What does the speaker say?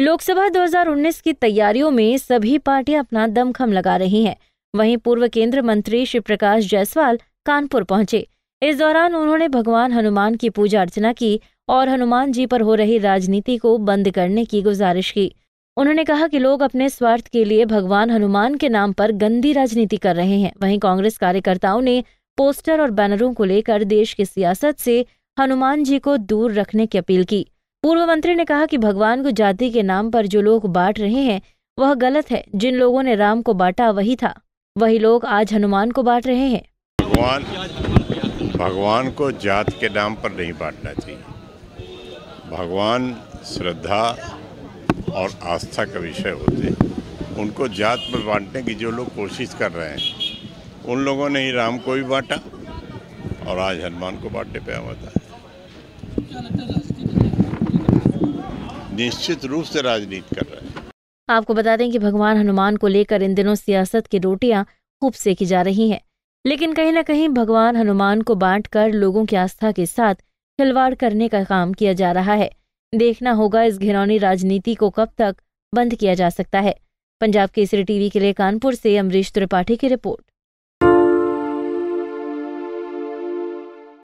लोकसभा 2019 की तैयारियों में सभी पार्टियां अपना दमखम लगा रही हैं वहीं पूर्व केंद्रीय मंत्री श्री प्रकाश जायसवाल कानपुर पहुंचे इस दौरान उन्होंने भगवान हनुमान की पूजा अर्चना की और हनुमान जी पर हो रही राजनीति को बंद करने की गुजारिश की उन्होंने कहा कि लोग अपने स्वार्थ के लिए भगवान हनुमान के नाम पर गंदी राजनीति कर रहे हैं वहीं कांग्रेस कार्यकर्ताओं ने पोस्टर और बैनरों को लेकर देश की सियासत से हनुमान जी को दूर रखने की अपील की पूर्व मंत्री ने कहा कि भगवान को जाति के नाम पर जो लोग बांट रहे हैं वह गलत है जिन लोगों ने राम को बांटा वही था वही लोग आज हनुमान को बांट रहे हैं भगवान भगवान को जात के नाम पर नहीं बांटना चाहिए भगवान श्रद्धा और आस्था का विषय होते हैं उनको जात पर बांटने की जो लोग कोशिश कर रहे हैं उन लोगों ने ही राम को भी बांटा और आज हनुमान को बांटने पे आवाता है निश्चित रूप से राजनीति कर रहे हैं आपको बता दें कि भगवान हनुमान को लेकर इन दिनों सियासत की रोटियां खूब सेकी जा रही हैं लेकिन कहीं ना कहीं भगवान हनुमान को बांटकर लोगों की आस्था के साथ खिलवाड़ करने का काम किया जा रहा है देखना होगा इस घिरौनी राजनीति को कब तक बंद किया जा सकता है पंजाब केसरी टीवी के लिए कानपुर से अमरीश त्रिपाठी की रिपोर्ट